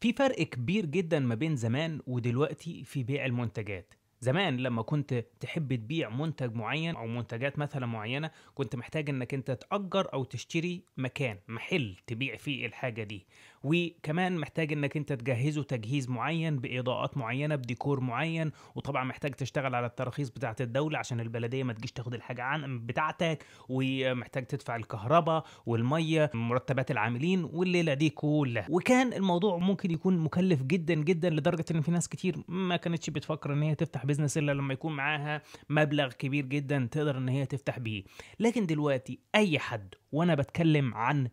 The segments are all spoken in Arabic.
في فرق كبير جدا ما بين زمان ودلوقتي في بيع المنتجات زمان لما كنت تحب تبيع منتج معين او منتجات مثلا معينه كنت محتاج انك انت تاجر او تشتري مكان محل تبيع فيه الحاجه دي وكمان محتاج انك انت تجهزه تجهيز معين باضاءات معينه بديكور معين وطبعا محتاج تشتغل على التراخيص بتاعه الدوله عشان البلديه ما تجيش تاخد الحاجه عن بتاعتك ومحتاج تدفع الكهرباء والميه مرتبات العاملين والليله دي كلها وكان الموضوع ممكن يكون مكلف جدا جدا لدرجه ان في ناس كتير ما كانتش بتفكر ان هي تفتح بزنس الا لما يكون معاها مبلغ كبير جدا تقدر ان هي تفتح بيه لكن دلوقتي اي حد وانا بتكلم عن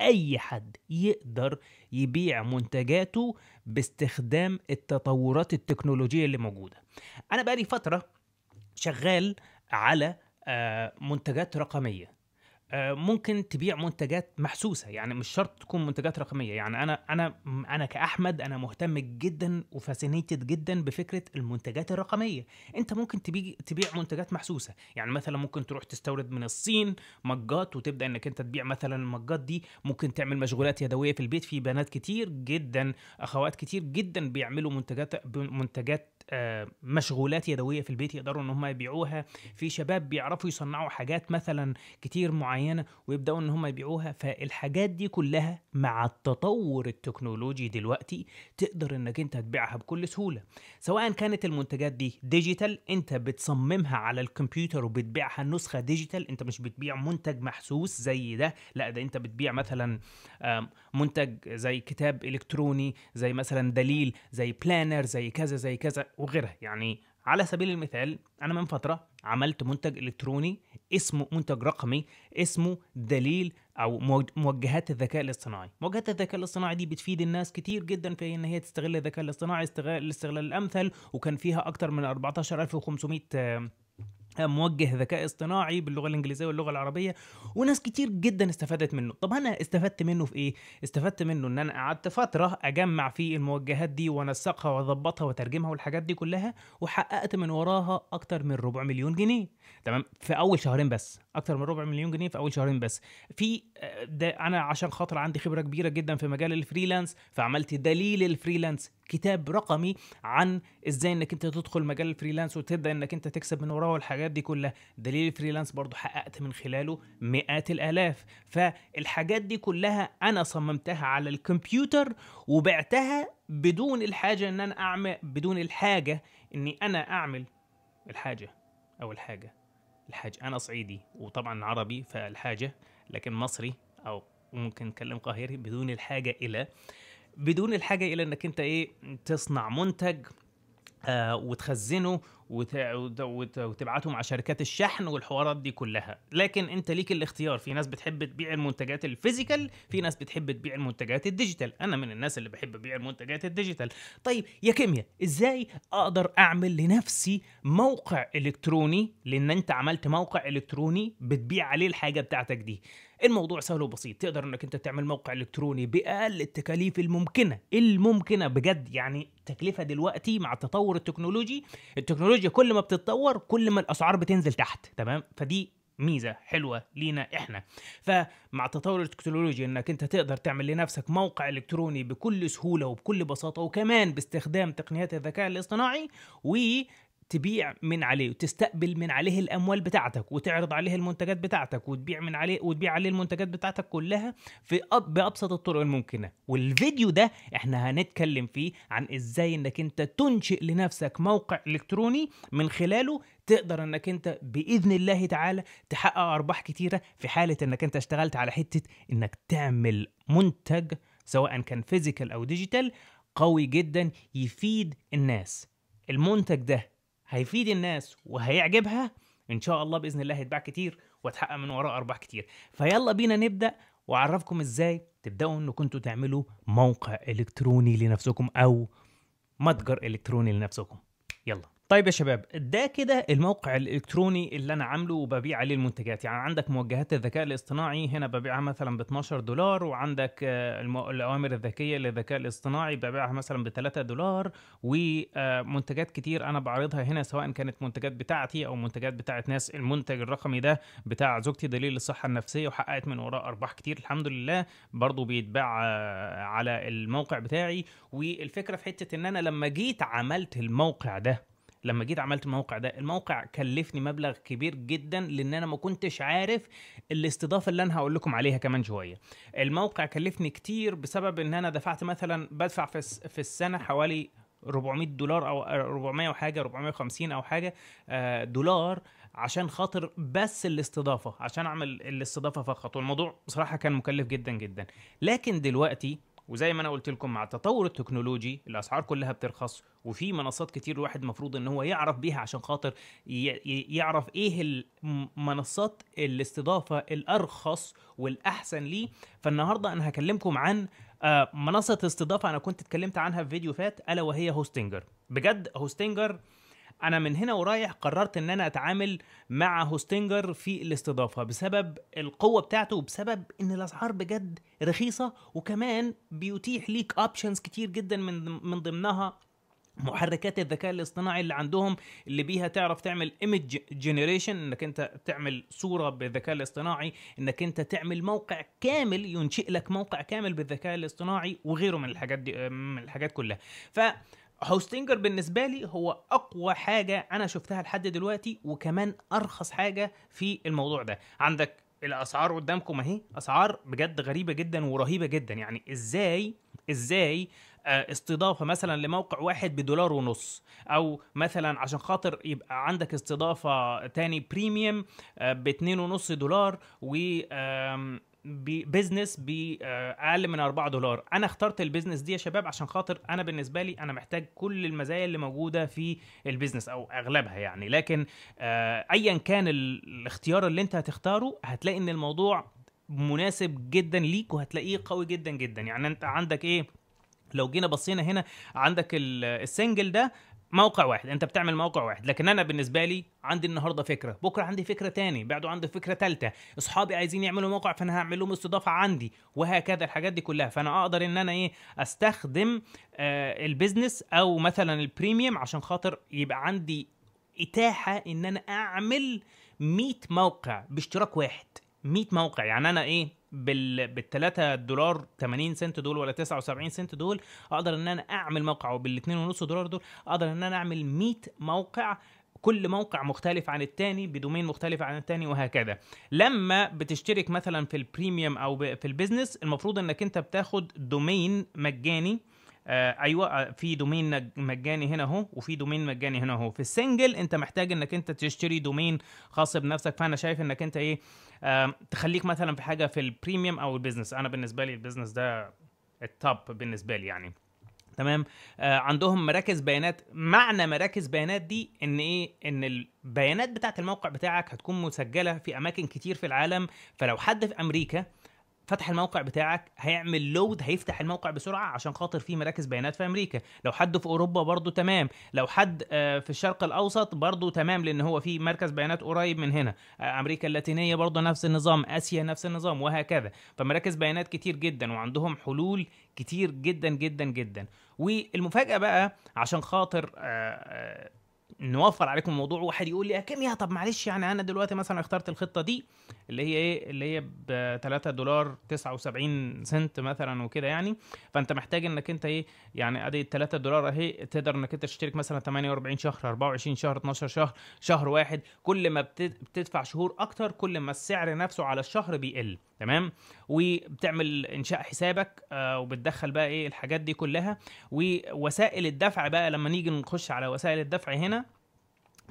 اي حد يقدر يبيع منتجاته باستخدام التطورات التكنولوجيه اللي موجوده انا بقالي فتره شغال على آه، منتجات رقميه آه، ممكن تبيع منتجات محسوسه يعني مش شرط تكون منتجات رقميه يعني انا انا انا كاحمد انا مهتم جدا وفاسينيتد جدا بفكره المنتجات الرقميه انت ممكن تبيع تبيع منتجات محسوسه يعني مثلا ممكن تروح تستورد من الصين مجات وتبدا انك انت تبيع مثلا المجات دي ممكن تعمل مشغولات يدويه في البيت في بنات كتير جدا اخوات كتير جدا بيعملوا منتجات منتجات آه، مشغولات يدويه في البيت يقدروا ان هم يبيعوها في شباب بيعرفوا يصنعوا حاجات مثلا كتير معينه ويبداوا ان هم يبيعوها فالحاجات دي كلها مع التطور التكنولوجي دلوقتي تقدر انك انت تبيعها بكل سهوله سواء كانت المنتجات دي ديجيتال انت بتصممها على الكمبيوتر وبتبيعها نسخه ديجيتال انت مش بتبيع منتج محسوس زي ده لا ده انت بتبيع مثلا آه، منتج زي كتاب الكتروني زي مثلا دليل زي بلانر زي كذا زي كذا وغيرها يعني على سبيل المثال انا من فتره عملت منتج الكتروني اسمه منتج رقمي اسمه دليل او موجهات الذكاء الاصطناعي موجهات الذكاء الاصطناعي دي بتفيد الناس كتير جدا في ان هي تستغل الذكاء الاصطناعي استغلال الاستغلال الامثل وكان فيها اكتر من 14500 موجه ذكاء اصطناعي باللغه الانجليزيه واللغه العربيه وناس كتير جدا استفادت منه طب انا استفدت منه في ايه استفدت منه ان انا قعدت فتره اجمع فيه الموجهات دي وانسقها واظبطها واترجمها والحاجات دي كلها وحققت من وراها اكتر من ربع مليون جنيه تمام في اول شهرين بس اكتر من ربع مليون جنيه في اول شهرين بس في ده انا عشان خاطر عندي خبره كبيره جدا في مجال الفريلانس فعملت دليل الفريلانس كتاب رقمي عن ازاي انك انت تدخل مجال الفريلانس وتبدا انك انت تكسب من وراه والحاجات دي كلها دليل الفريلانس برضو حققت من خلاله مئات الالاف فالحاجات دي كلها انا صممتها على الكمبيوتر وبعتها بدون الحاجه ان انا اعمل بدون الحاجه اني انا اعمل الحاجه او الحاجه الحاجه انا صعيدي وطبعا عربي فالحاجه لكن مصري او ممكن نتكلم قاهري بدون الحاجه الى بدون الحاجه الى انك انت ايه تصنع منتج آه وتخزنه وتبعتهم على شركات الشحن والحوارات دي كلها لكن انت ليك الاختيار في ناس بتحب تبيع المنتجات الفيزيكال في ناس بتحب تبيع المنتجات الديجيتال انا من الناس اللي بحب ابيع المنتجات الديجيتال طيب يا كيمياء ازاي اقدر اعمل لنفسي موقع الكتروني لان انت عملت موقع الكتروني بتبيع عليه الحاجه بتاعتك دي الموضوع سهل وبسيط تقدر انك انت تعمل موقع الكتروني باقل التكاليف الممكنه الممكنه بجد يعني التكلفه دلوقتي مع التطور التكنولوجي التكنولوجي التكنولوجيا كل ما بتتطور كل ما الاسعار بتنزل تحت تمام فدي ميزه حلوه لينا احنا فمع تطور التكنولوجيا انك انت تقدر تعمل لنفسك موقع الكتروني بكل سهوله وبكل بساطه وكمان باستخدام تقنيات الذكاء الاصطناعي تبيع من عليه وتستقبل من عليه الاموال بتاعتك وتعرض عليه المنتجات بتاعتك وتبيع من عليه وتبيع عليه المنتجات بتاعتك كلها في أب بابسط الطرق الممكنه والفيديو ده احنا هنتكلم فيه عن ازاي انك انت تنشئ لنفسك موقع الكتروني من خلاله تقدر انك انت باذن الله تعالى تحقق ارباح كتيره في حاله انك انت اشتغلت على حته انك تعمل منتج سواء كان فيزيكال او ديجيتال قوي جدا يفيد الناس المنتج ده هيفيد الناس وهيعجبها ان شاء الله باذن الله هيتباع كتير وتحقق من وراه ارباح كتير فيلا بينا نبدا واعرفكم ازاي تبداوا انكم كنتوا تعملوا موقع الكتروني لنفسكم او متجر الكتروني لنفسكم يلا طيب يا شباب ده كده الموقع الالكتروني اللي انا عامله وببيع عليه المنتجات يعني عندك موجهات الذكاء الاصطناعي هنا ببيعها مثلا ب 12 دولار وعندك آه، الاوامر الذكيه للذكاء الاصطناعي ببيعها مثلا ب 3 دولار ومنتجات آه، كتير انا بعرضها هنا سواء كانت منتجات بتاعتي او منتجات بتاعت ناس المنتج الرقمي ده بتاع زوجتي دليل الصحه النفسيه وحققت من وراه ارباح كتير الحمد لله برضو بيتباع آه، على الموقع بتاعي والفكره في حته ان انا لما جيت عملت الموقع ده لما جيت عملت الموقع ده الموقع كلفني مبلغ كبير جدا لان انا ما كنتش عارف الاستضافه اللي انا هقول لكم عليها كمان شويه الموقع كلفني كتير بسبب ان انا دفعت مثلا بدفع في في السنه حوالي 400 دولار او 400 وحاجه 450 او حاجه آه، دولار عشان خاطر بس الاستضافه عشان اعمل الاستضافه فقط والموضوع بصراحه كان مكلف جدا جدا لكن دلوقتي وزي ما انا قلت لكم مع التطور التكنولوجي الاسعار كلها بترخص وفي منصات كتير الواحد المفروض ان هو يعرف بيها عشان خاطر يعرف ايه المنصات الاستضافه الارخص والاحسن ليه فالنهارده انا هكلمكم عن آه، منصه استضافه انا كنت اتكلمت عنها في فيديو فات الا وهي هوستنجر بجد هوستنجر انا من هنا ورايح قررت ان انا اتعامل مع هوستنجر في الاستضافه بسبب القوه بتاعته وبسبب ان الاسعار بجد رخيصه وكمان بيتيح ليك اوبشنز كتير جدا من من ضمنها محركات الذكاء الاصطناعي اللي عندهم اللي بيها تعرف تعمل ايمج جنريشن انك انت تعمل صوره بالذكاء الاصطناعي انك انت تعمل موقع كامل ينشئ لك موقع كامل بالذكاء الاصطناعي وغيره من الحاجات دي من الحاجات كلها ف هوستنجر بالنسبه لي هو اقوى حاجه انا شفتها لحد دلوقتي وكمان ارخص حاجه في الموضوع ده عندك الاسعار قدامكم اهي اسعار بجد غريبه جدا ورهيبه جدا يعني ازاي ازاي آه، استضافة مثلا لموقع واحد بدولار ونص أو مثلا عشان خاطر يبقى عندك استضافة تاني بريميوم آه، باتنين ونص دولار و بزنس باقل آه، من 4 دولار انا اخترت البيزنس دي يا شباب عشان خاطر انا بالنسبه لي انا محتاج كل المزايا اللي موجوده في البيزنس او اغلبها يعني لكن آه، ايا كان الاختيار اللي انت هتختاره هتلاقي ان الموضوع مناسب جدا ليك وهتلاقيه قوي جدا جدا يعني انت عندك ايه لو جينا بصينا هنا عندك السنجل ده موقع واحد انت بتعمل موقع واحد لكن انا بالنسبه لي عندي النهارده فكره بكره عندي فكره تاني بعده عندي فكره تالته اصحابي عايزين يعملوا موقع فانا هعمل لهم استضافه عندي وهكذا الحاجات دي كلها فانا اقدر ان انا ايه استخدم آه البيزنس او مثلا البريميوم عشان خاطر يبقى عندي اتاحه ان انا اعمل 100 موقع باشتراك واحد 100 موقع يعني انا ايه بال 3 دولار 80 سنت دول ولا 79 سنت دول اقدر ان انا اعمل موقع وبال 2.5 دولار دول اقدر ان انا اعمل 100 موقع كل موقع مختلف عن التاني بدومين مختلف عن التاني وهكذا لما بتشترك مثلا في البريميوم او في البيزنس المفروض انك انت بتاخد دومين مجاني آه، ايوه آه، في دومين مجاني هنا اهو وفي دومين مجاني هنا اهو في السنجل انت محتاج انك انت تشتري دومين خاص بنفسك فانا شايف انك انت ايه تخليك مثلا في حاجه في البريميوم او البيزنس انا بالنسبه لي البيزنس ده التوب بالنسبه لي يعني تمام آه عندهم مراكز بيانات معنى مراكز بيانات دي ان ايه ان البيانات بتاعه الموقع بتاعك هتكون مسجله في اماكن كتير في العالم فلو حد في امريكا فتح الموقع بتاعك هيعمل لود هيفتح الموقع بسرعه عشان خاطر في مراكز بيانات في امريكا لو حد في اوروبا برضو تمام لو حد آه، في الشرق الاوسط برضو تمام لان هو في مركز بيانات قريب من هنا آه، امريكا اللاتينيه برضو نفس النظام اسيا نفس النظام وهكذا فمراكز بيانات كتير جدا وعندهم حلول كتير جدا جدا جدا والمفاجاه بقى عشان خاطر آه، نوفر عليكم موضوع واحد يقول لي يا يا طب معلش يعني انا دلوقتي مثلا اخترت الخطه دي اللي هي ايه اللي هي ب 3 دولار 79 سنت مثلا وكده يعني فانت محتاج انك انت ايه يعني ادي 3 دولار اهي تقدر انك انت تشترك مثلا 48 شهر 24 شهر 12 شهر شهر واحد كل ما بتدفع شهور اكتر كل ما السعر نفسه على الشهر بيقل تمام وبتعمل انشاء حسابك آه، وبتدخل بقى ايه الحاجات دي كلها ووسائل الدفع بقى لما نيجي نخش على وسائل الدفع هنا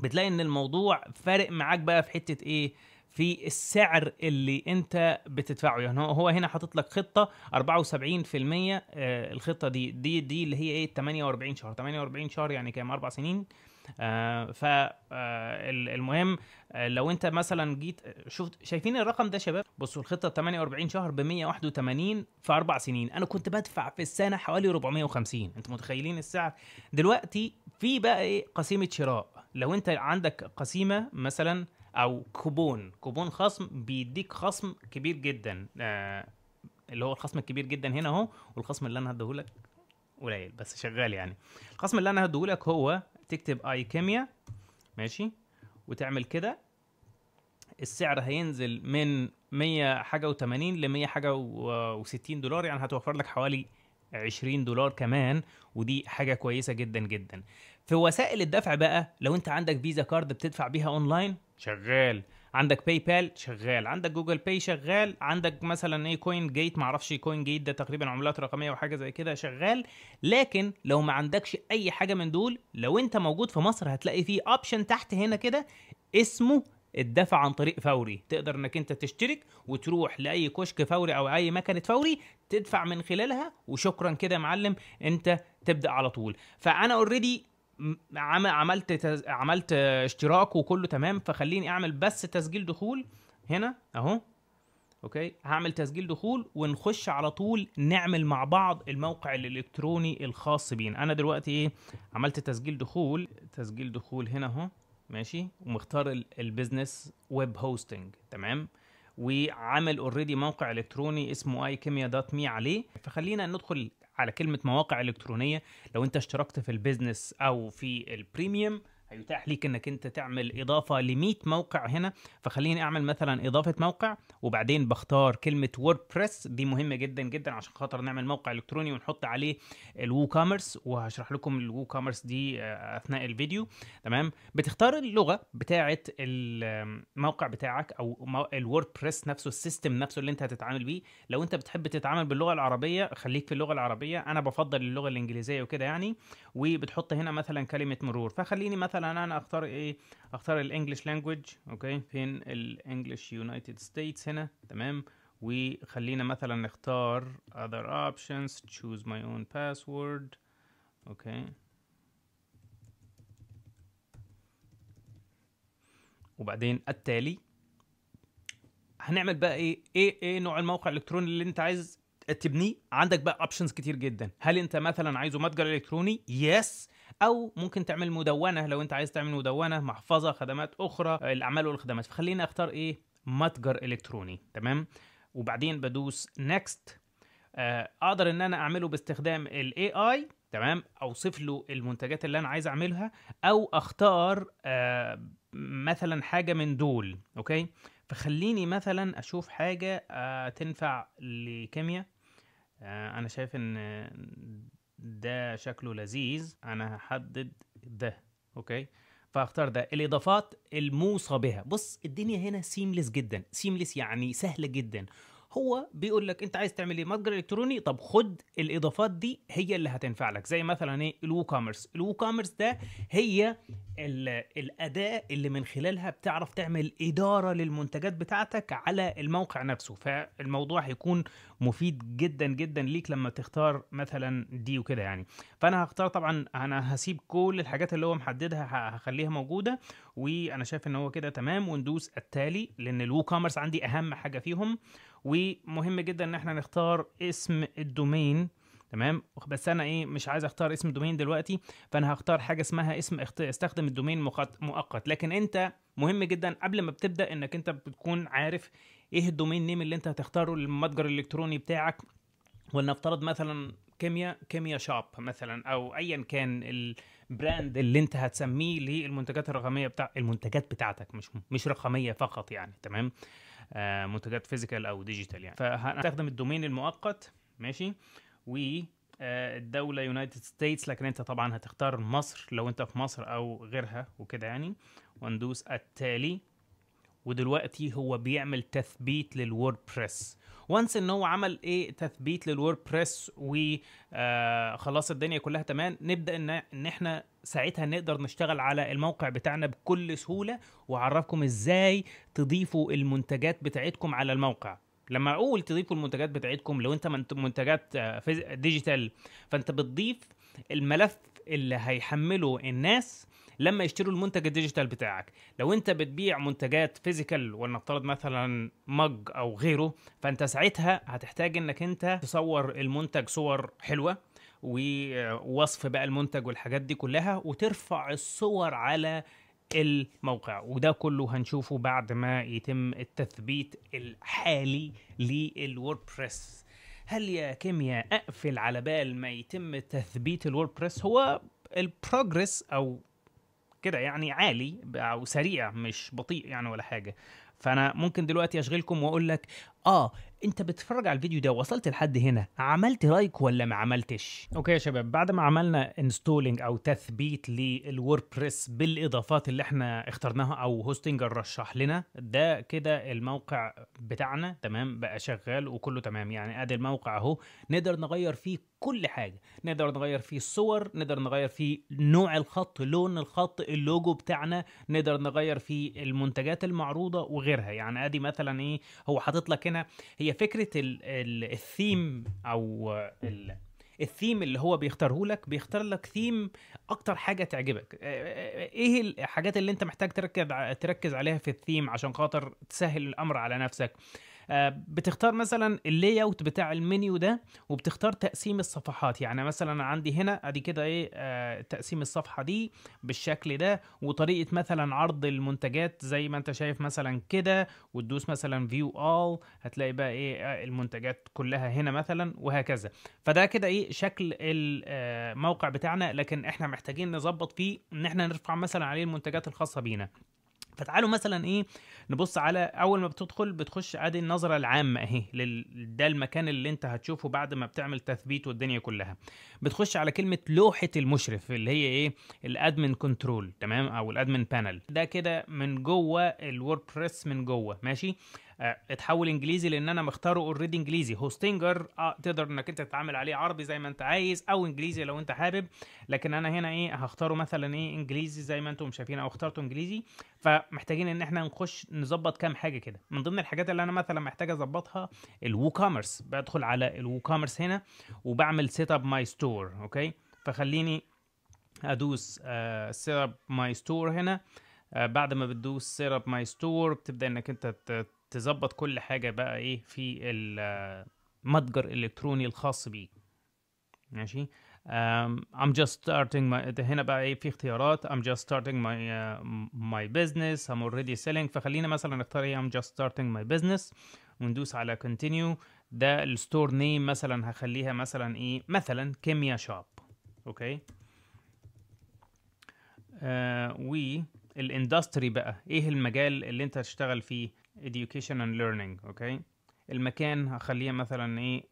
بتلاقي ان الموضوع فارق معاك بقى في حته ايه في السعر اللي انت بتدفعه يعني هو هنا حاطط لك خطه 74% آه، الخطه دي دي دي اللي هي ايه 48 شهر 48 شهر يعني كام اربع سنين آه فالمهم آه،, آه لو انت مثلا جيت شفت شايفين الرقم ده شباب بصوا الخطه 48 شهر ب 181 في اربع سنين انا كنت بدفع في السنه حوالي 450 انتوا متخيلين السعر دلوقتي في بقى ايه قسيمه شراء لو انت عندك قسيمه مثلا او كوبون كوبون خصم بيديك خصم كبير جدا آه اللي هو الخصم الكبير جدا هنا اهو والخصم اللي انا هديهولك قليل بس شغال يعني الخصم اللي انا هديهولك هو تكتب اي كيميا ماشي وتعمل كده السعر هينزل من 100 حاجه و80 ل 100 حاجه و60 دولار يعني هتوفر لك حوالي 20 دولار كمان ودي حاجه كويسه جدا جدا في وسائل الدفع بقى لو انت عندك فيزا كارد بتدفع بيها اونلاين شغال عندك باي بال شغال عندك جوجل باي شغال عندك مثلا ايه كوين جيت معرفش كوين جيت ده تقريبا عملات رقميه وحاجه زي كده شغال لكن لو ما عندكش اي حاجه من دول لو انت موجود في مصر هتلاقي فيه اوبشن تحت هنا كده اسمه الدفع عن طريق فوري تقدر انك انت تشترك وتروح لاي كشك فوري او اي مكنه فوري تدفع من خلالها وشكرا كده يا معلم انت تبدا على طول فانا اوريدي عملت تز... عملت اشتراك وكله تمام فخليني اعمل بس تسجيل دخول هنا اهو اوكي هعمل تسجيل دخول ونخش على طول نعمل مع بعض الموقع الالكتروني الخاص بينا انا دلوقتي ايه عملت تسجيل دخول تسجيل دخول هنا اهو ماشي ومختار البيزنس ويب هوستنج تمام وعامل اوريدي موقع الكتروني اسمه ايكيميا دوت مي عليه فخلينا ندخل على كلمه مواقع الكترونيه لو انت اشتركت في البيزنس او في البريميوم هيتاح ليك انك انت تعمل اضافه ل 100 موقع هنا فخليني اعمل مثلا اضافه موقع وبعدين بختار كلمه ووردبريس دي مهمه جدا جدا عشان خاطر نعمل موقع الكتروني ونحط عليه الوو كوميرس وهشرح لكم الوو كوميرس دي آه، اثناء الفيديو تمام بتختار اللغه بتاعه الموقع بتاعك او الووردبريس نفسه السيستم نفسه اللي انت هتتعامل بيه لو انت بتحب تتعامل باللغه العربيه خليك في اللغه العربيه انا بفضل اللغه الانجليزيه وكده يعني وبتحط هنا مثلا كلمه مرور فخليني مثلا مثلا انا اختار ايه اختار الانجليش لانجويج اوكي فين الانجليش يونايتد ستيتس هنا تمام وخلينا مثلا نختار other options choose my own password اوكي وبعدين التالي هنعمل بقى ايه ايه ايه نوع الموقع الالكتروني اللي انت عايز تبنيه عندك بقى اوبشنز كتير جدا هل انت مثلا عايزه متجر الكتروني يس او ممكن تعمل مدونه لو انت عايز تعمل مدونه محفظه خدمات اخرى الاعمال والخدمات فخلينا اختار ايه متجر الكتروني تمام وبعدين بدوس نيكست آه، اقدر ان انا اعمله باستخدام الاي اي تمام اوصف له المنتجات اللي انا عايز اعملها او اختار آه، مثلا حاجه من دول اوكي فخليني مثلا اشوف حاجه آه، تنفع لكيمياء انا شايف ان ده شكله لذيذ انا هحدد ده اوكي فاختار ده الاضافات الموصى بها بص الدنيا هنا سيملس جدا سيملس يعني سهله جدا هو بيقول لك انت عايز تعمل ايه متجر الكتروني طب خد الاضافات دي هي اللي هتنفع لك زي مثلا ايه الوو كوميرس الوو كوميرس ده هي الاداه اللي من خلالها بتعرف تعمل اداره للمنتجات بتاعتك على الموقع نفسه فالموضوع هيكون مفيد جدا جدا ليك لما تختار مثلا دي وكده يعني فانا هختار طبعا انا هسيب كل الحاجات اللي هو محددها هخليها موجوده وانا شايف ان هو كده تمام وندوس التالي لان الوو كوميرس عندي اهم حاجه فيهم ومهم جدا ان احنا نختار اسم الدومين تمام بس انا ايه مش عايز اختار اسم الدومين دلوقتي فانا هختار حاجه اسمها اسم استخدم الدومين مؤقت لكن انت مهم جدا قبل ما بتبدا انك انت بتكون عارف ايه الدومين نيم اللي انت هتختاره للمتجر الالكتروني بتاعك ولنفترض مثلا كيميا كيميا شوب مثلا او ايا كان البراند اللي انت هتسميه للمنتجات الرقميه بتاع المنتجات بتاعتك مش مش رقميه فقط يعني تمام آه آه، منتجات فيزيكال او ديجيتال يعني فهنستخدم الدومين المؤقت ماشي و آه، الدولة يونايتد ستيتس لكن انت طبعا هتختار مصر لو انت في مصر او غيرها وكده يعني وندوس التالي ودلوقتي هو بيعمل تثبيت بريس وانس ان هو عمل ايه تثبيت للوردبريس وخلاص آه، الدنيا كلها تمام نبدا ان احنا ساعتها نقدر نشتغل على الموقع بتاعنا بكل سهوله واعرفكم ازاي تضيفوا المنتجات بتاعتكم على الموقع لما اقول تضيفوا المنتجات بتاعتكم لو انت منتجات آه، ديجيتال فانت بتضيف الملف اللي هيحمله الناس لما يشتروا المنتج الديجيتال بتاعك لو انت بتبيع منتجات فيزيكال ولنفترض مثلا مج او غيره فانت ساعتها هتحتاج انك انت تصور المنتج صور حلوه ووصف بقى المنتج والحاجات دي كلها وترفع الصور على الموقع وده كله هنشوفه بعد ما يتم التثبيت الحالي للووردبريس هل يا كيميا اقفل على بال ما يتم تثبيت الووردبريس هو البروجرس او كده يعني عالي او سريع مش بطيء يعني ولا حاجه فانا ممكن دلوقتي اشغلكم واقول لك اه انت بتتفرج على الفيديو ده وصلت لحد هنا عملت لايك ولا ما عملتش اوكي يا شباب بعد ما عملنا انستولينج او تثبيت للووردبريس بالاضافات اللي احنا اخترناها او هوستنجر رشح لنا ده كده الموقع بتاعنا تمام بقى شغال وكله تمام يعني ادي الموقع اهو نقدر نغير فيه كل حاجه نقدر نغير فيه الصور نقدر نغير فيه نوع الخط لون الخط اللوجو بتاعنا نقدر نغير فيه المنتجات المعروضه وغيرها يعني ادي مثلا ايه هو حاطط لك هنا هي فكره الثيم او الـ الثيم اللي هو بيختاره لك بيختار لك ثيم اكتر حاجه تعجبك آه، آه، آه، ايه الحاجات اللي انت محتاج تركز تركز عليها في الثيم عشان خاطر تسهل الامر على نفسك آه، بتختار مثلا اللاي اوت بتاع المنيو ده وبتختار تقسيم الصفحات يعني مثلا عندي هنا ادي كده ايه آه، تقسيم الصفحه دي بالشكل ده وطريقه مثلا عرض المنتجات زي ما انت شايف مثلا كده وتدوس مثلا فيو اول هتلاقي بقى ايه آه، المنتجات كلها هنا مثلا وهكذا فده كده ايه شكل الموقع بتاعنا لكن احنا محتاجين نظبط فيه ان احنا نرفع مثلا عليه المنتجات الخاصه بينا فتعالوا مثلا ايه نبص على اول ما بتدخل بتخش ادي النظره العامه اهي ده المكان اللي انت هتشوفه بعد ما بتعمل تثبيت والدنيا كلها بتخش على كلمه لوحه المشرف اللي هي ايه الادمن كنترول تمام او الادمن بانل ده كده من جوه الووردبريس من جوه ماشي آه، اتحول انجليزي لان انا مختاره اوريدي انجليزي هوستنجر اه تقدر انك انت تتعامل عليه عربي زي ما انت عايز او انجليزي لو انت حابب لكن انا هنا ايه هختاره مثلا ايه انجليزي زي ما انتم شايفين او اخترته انجليزي فمحتاجين ان احنا نخش نظبط كام حاجه كده من ضمن الحاجات اللي انا مثلا محتاج اظبطها الووكومرس بدخل على الوو هنا وبعمل سيت اب ماي ستور اوكي فخليني ادوس سيت اب ماي ستور هنا آه، بعد ما بتدوس سيت اب ماي ستور بتبدا انك انت تظبط كل حاجه بقى ايه في المتجر الالكتروني الخاص بيك ماشي I'm just starting my هنا بقى ايه في اختيارات I'm just starting my uh, my business I'm already selling فخلينا مثلا نختار ايه I'm just starting my business وندوس على continue ده الستور نيم مثلا هخليها مثلا ايه مثلا كيميا شوب اوكي آه والاندستري بقى ايه المجال اللي انت هتشتغل فيه education and learning اوكي المكان هخليها مثلا ايه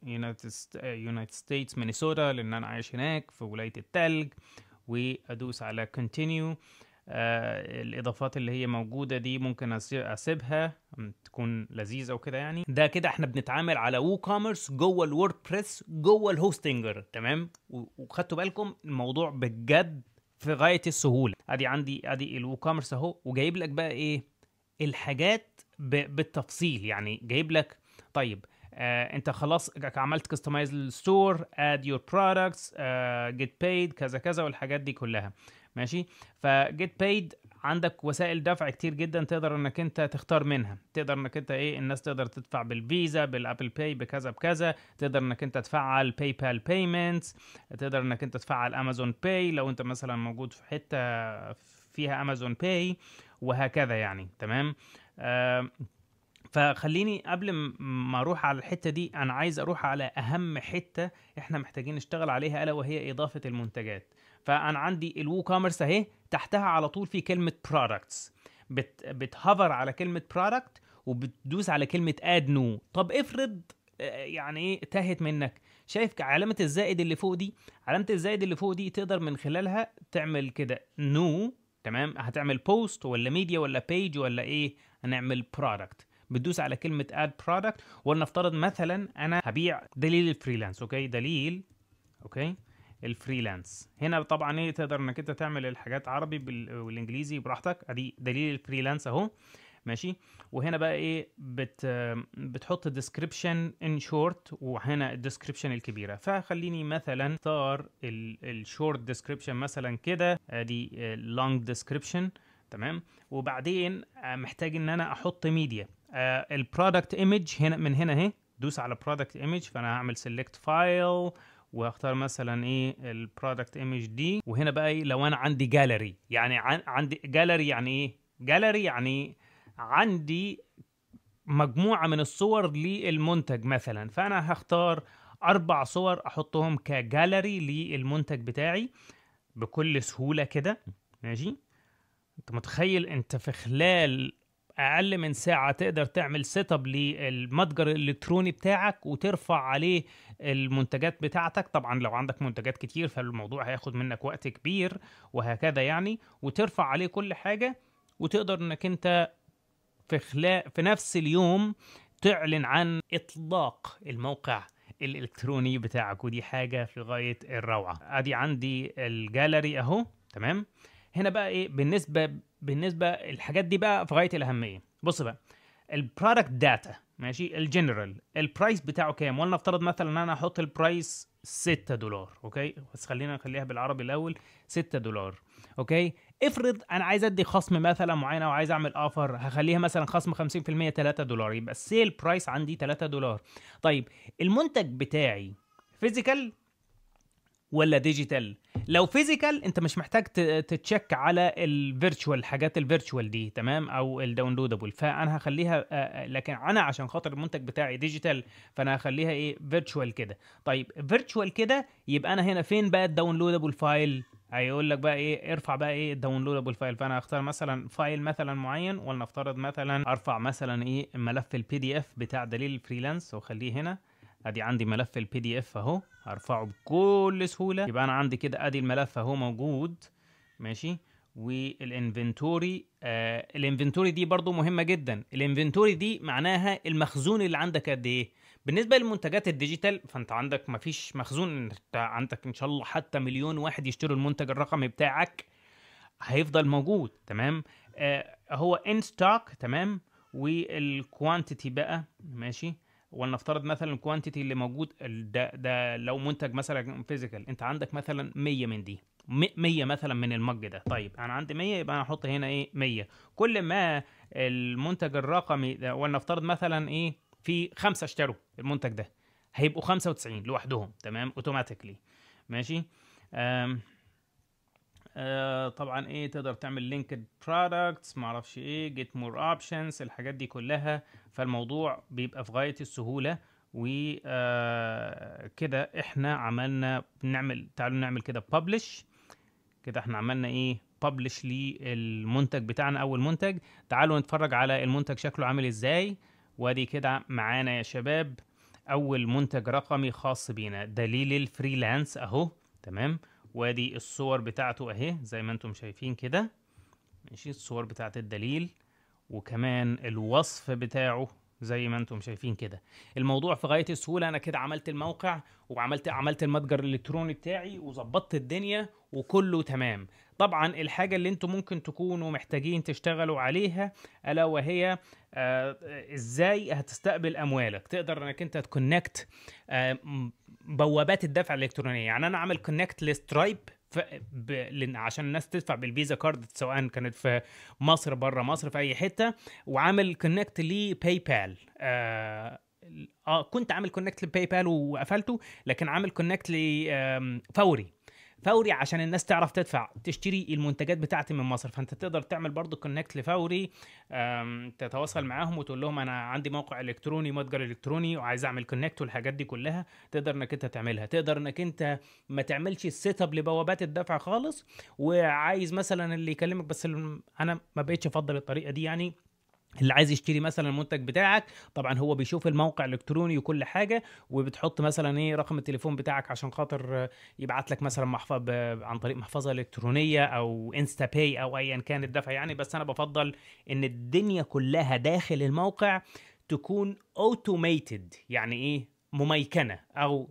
يونايتد ستيتس مينيسوتا لان انا عايش هناك في ولايه التلج وادوس على continue آه الاضافات اللي هي موجوده دي ممكن اسيبها تكون لذيذه وكده يعني ده كده احنا بنتعامل على وو كوميرس جوه الووردبريس جوه الهوستنجر تمام وخدتوا بالكم الموضوع بجد في غايه السهوله ادي عندي ادي الوو كوميرس اهو وجايب لك بقى ايه الحاجات بالتفصيل يعني جايب لك طيب آه انت خلاص عملت كاستمايز للستور اد يور برودكتس جيت بايد كذا كذا والحاجات دي كلها ماشي فجيت بايد عندك وسائل دفع كتير جدا تقدر انك انت تختار منها تقدر انك انت ايه الناس تقدر تدفع بالفيزا بالابل باي بكذا بكذا تقدر انك انت تفعل باي بال بيمنتس تقدر انك انت تفعل امازون باي لو انت مثلا موجود في حته فيها امازون باي وهكذا يعني تمام فخليني قبل ما اروح على الحته دي انا عايز اروح على اهم حته احنا محتاجين نشتغل عليها الا وهي اضافه المنتجات فانا عندي الوو كوميرس اهي تحتها على طول في كلمه برودكتس بت بتهفر على كلمه برودكت وبتدوس على كلمه اد نو طب افرض آه، يعني ايه تاهت منك شايف علامه الزائد اللي فوق دي علامه الزائد اللي فوق دي تقدر من خلالها تعمل كده نو تمام هتعمل بوست ولا ميديا ولا بيج ولا ايه هنعمل برودكت بتدوس على كلمه اد برودكت ولنفترض مثلا انا هبيع دليل الفريلانس اوكي دليل اوكي الفريلانس هنا طبعا ايه تقدر انك انت تعمل الحاجات عربي والانجليزي براحتك ادي دليل الفريلانس اهو ماشي وهنا بقى ايه بت بتحط ديسكريبشن ان شورت وهنا الديسكريبشن الكبيره فخليني مثلا اختار الشورت ديسكريبشن مثلا كده ادي لونج ديسكريبشن تمام وبعدين محتاج ان انا احط ميديا البرودكت ايمج هنا من هنا اهي دوس على برودكت ايمج فانا هعمل سيلكت فايل واختار مثلا ايه البرودكت ايمج دي وهنا بقى إيه لو انا عندي جاليري يعني عندي جاليري يعني ايه جاليري يعني عندي مجموعه من الصور للمنتج مثلا فانا هختار اربع صور احطهم كجاليري للمنتج بتاعي بكل سهوله كده ماشي انت متخيل انت في خلال اقل من ساعه تقدر تعمل سيت اب للمتجر الالكتروني بتاعك وترفع عليه المنتجات بتاعتك طبعا لو عندك منتجات كتير فالموضوع هياخد منك وقت كبير وهكذا يعني وترفع عليه كل حاجه وتقدر انك انت في خلال في نفس اليوم تعلن عن اطلاق الموقع الالكتروني بتاعك ودي حاجه في غايه الروعه ادي عندي الجاليري اهو تمام هنا بقى ايه بالنسبه بالنسبه الحاجات دي بقى في غايه الاهميه بص بقى البرودكت داتا ماشي الجنرال البرايس بتاعه كام ولنفترض مثلا ان انا احط البرايس 6 دولار اوكي بس خلينا نخليها بالعربي الاول 6 دولار اوكي افرض انا عايز ادي خصم مثلا معين او عايز اعمل اوفر هخليها مثلا خصم 50% 3 دولار يبقى السيل برايس عندي 3 دولار طيب المنتج بتاعي فيزيكال ولا ديجيتال لو فيزيكال انت مش محتاج تتشك على الفيرتشوال حاجات الفيرتشوال دي تمام او الداونلودبل فانا هخليها آه، آه، لكن انا عشان خاطر المنتج بتاعي ديجيتال فانا هخليها ايه فيرتشوال كده طيب فيرتشوال كده يبقى انا هنا فين بقى الداونلودبل فايل هيقول لك بقى ايه ارفع بقى ايه الداونلودبل فايل فانا هختار مثلا فايل مثلا معين ولنفترض مثلا ارفع مثلا ايه ملف البي دي اف بتاع دليل الفريلانس واخليه هنا ادي عندي ملف البي دي اف اهو هرفعه بكل سهوله يبقى انا عندي كده ادي الملف اهو موجود ماشي والانفنتوري آه الانفنتوري دي برضو مهمه جدا الانفنتوري دي معناها المخزون اللي عندك قد ايه بالنسبه للمنتجات الديجيتال فانت عندك مفيش مخزون انت عندك ان شاء الله حتى مليون واحد يشتروا المنتج الرقمي بتاعك هيفضل موجود تمام آه هو ان ستوك تمام والكوانتيتي بقى ماشي ولنفترض مثلا الكوانتيتي اللي موجود ده ده لو منتج مثلا فيزيكال انت عندك مثلا 100 من دي 100 مثلا من المج ده طيب انا عندي 100 يبقى انا احط هنا ايه 100 كل ما المنتج الرقمي ده ولنفترض مثلا ايه في خمسه اشتروا المنتج ده هيبقوا 95 لوحدهم تمام اوتوماتيكلي ماشي آه طبعا ايه تقدر تعمل لينكد برودكتس معرفش ايه جيت مور اوبشنز الحاجات دي كلها فالموضوع بيبقى في غايه السهوله وكده آه، احنا عملنا بنعمل تعالوا نعمل كده ببلش كده احنا عملنا ايه ببلش للمنتج بتاعنا اول منتج تعالوا نتفرج على المنتج شكله عامل ازاي وادي كده معانا يا شباب اول منتج رقمي خاص بينا دليل الفريلانس اهو تمام وادي الصور بتاعته اهي زي ما انتم شايفين كده ماشي الصور بتاعت الدليل وكمان الوصف بتاعه زي ما انتم شايفين كده الموضوع في غايه السهوله انا كده عملت الموقع وعملت عملت المتجر الالكتروني بتاعي وظبطت الدنيا وكله تمام طبعا الحاجه اللي انتم ممكن تكونوا محتاجين تشتغلوا عليها الا وهي آه ازاي هتستقبل اموالك تقدر انك انت تكونكت آه بوابات الدفع الالكترونيه يعني انا اعمل كونكت لسترايب ف... ب... عشان الناس تدفع بالفيزا كارد سواء كانت في مصر بره مصر في اي حته وعامل كونكت لباي بال آه... اه كنت عامل كونكت لباي بال وقفلته لكن عامل كونكت لفوري فوري عشان الناس تعرف تدفع تشتري المنتجات بتاعتي من مصر فانت تقدر تعمل برضو كونكت لفوري تتواصل معاهم وتقول لهم انا عندي موقع الكتروني متجر الكتروني وعايز اعمل كونكت والحاجات دي كلها تقدر انك انت تعملها تقدر انك انت ما تعملش السيت اب لبوابات الدفع خالص وعايز مثلا اللي يكلمك بس انا ما بقتش افضل الطريقه دي يعني اللي عايز يشتري مثلا المنتج بتاعك طبعا هو بيشوف الموقع الالكتروني وكل حاجه وبتحط مثلا ايه رقم التليفون بتاعك عشان خاطر يبعت لك مثلا محفظه عن طريق محفظه الكترونيه او انستا باي او ايا كان الدفع يعني بس انا بفضل ان الدنيا كلها داخل الموقع تكون اوتوميتد يعني ايه مميكنه او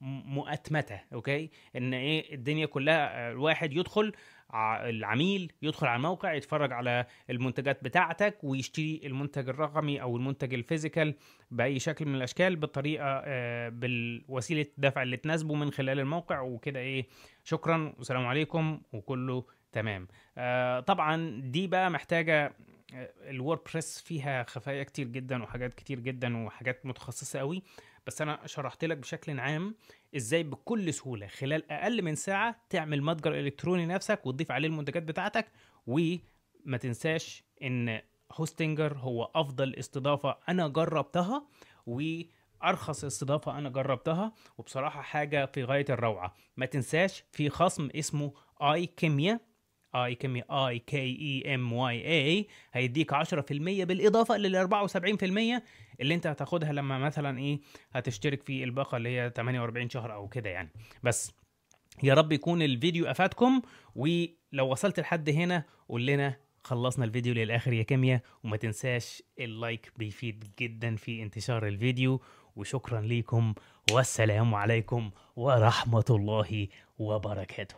مؤتمته اوكي ان ايه الدنيا كلها آه، الواحد يدخل العميل يدخل على الموقع يتفرج على المنتجات بتاعتك ويشتري المنتج الرقمي او المنتج الفيزيكال باي شكل من الاشكال بالطريقه آه، بالوسيله الدفع اللي تناسبه من خلال الموقع وكده ايه شكرا والسلام عليكم وكله تمام آه، طبعا دي بقى محتاجه آه، الووردبريس فيها خفايا كتير جدا وحاجات كتير جدا وحاجات متخصصه قوي بس انا شرحت لك بشكل عام ازاي بكل سهوله خلال اقل من ساعه تعمل متجر الكتروني نفسك وتضيف عليه المنتجات بتاعتك وما تنساش ان هوستنجر هو افضل استضافه انا جربتها وارخص استضافه انا جربتها وبصراحه حاجه في غايه الروعه ما تنساش في خصم اسمه اي كيميا اي كمي اي كي اي ام واي اي هيديك 10% بالاضافه لل 74% اللي انت هتاخدها لما مثلا ايه هتشترك في الباقه اللي هي 48 شهر او كده يعني بس يا رب يكون الفيديو افادكم ولو وصلت لحد هنا قول لنا خلصنا الفيديو للاخر يا كيمياء وما تنساش اللايك بيفيد جدا في انتشار الفيديو وشكرا ليكم والسلام عليكم ورحمه الله وبركاته